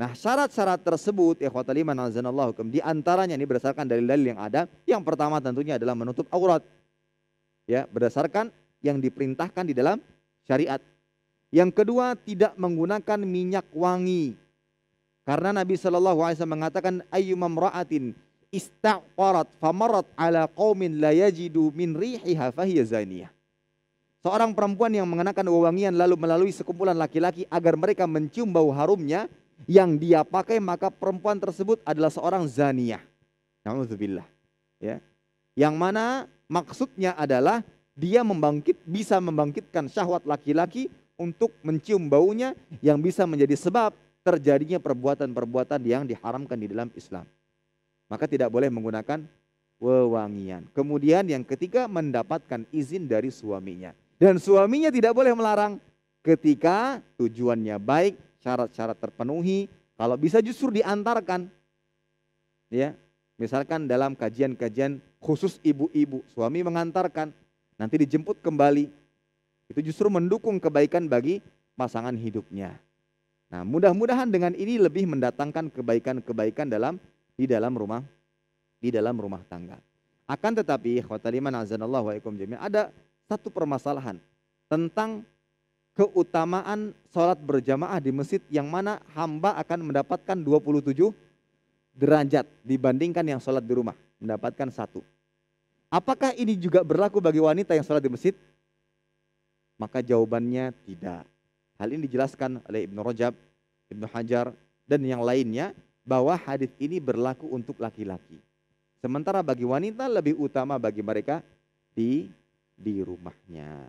Nah syarat-syarat tersebut ya iman azanallahu di diantaranya ini berdasarkan dalil-dalil yang ada. Yang pertama tentunya adalah menutup aurat. Ya, berdasarkan yang diperintahkan di dalam syariat. Yang kedua tidak menggunakan minyak wangi. Karena Nabi SAW mengatakan ayu mamraatin istaqarat famarat ala qaumin la min rihiha zaniyah. Seorang perempuan yang mengenakan wewangian lalu melalui sekumpulan laki-laki agar mereka mencium bau harumnya, yang dia pakai maka perempuan tersebut adalah seorang zaniyah. Ya. Yang mana maksudnya adalah dia membangkit bisa membangkitkan syahwat laki-laki untuk mencium baunya yang bisa menjadi sebab terjadinya perbuatan-perbuatan yang diharamkan di dalam Islam. Maka tidak boleh menggunakan wewangian. Kemudian yang ketiga mendapatkan izin dari suaminya. Dan suaminya tidak boleh melarang ketika tujuannya baik syarat-syarat terpenuhi, kalau bisa justru diantarkan. Ya, misalkan dalam kajian-kajian khusus ibu-ibu, suami mengantarkan, nanti dijemput kembali. Itu justru mendukung kebaikan bagi pasangan hidupnya. Nah, mudah-mudahan dengan ini lebih mendatangkan kebaikan-kebaikan dalam di dalam rumah di dalam rumah tangga. Akan tetapi, khotaliman azanallahu wa jami' ada satu permasalahan tentang keutamaan sholat berjamaah di masjid yang mana hamba akan mendapatkan 27 derajat dibandingkan yang sholat di rumah. Mendapatkan satu. Apakah ini juga berlaku bagi wanita yang sholat di masjid? Maka jawabannya tidak. Hal ini dijelaskan oleh Ibnu Rojab, Ibnu Hajar, dan yang lainnya bahwa hadis ini berlaku untuk laki-laki. Sementara bagi wanita lebih utama bagi mereka di di rumahnya.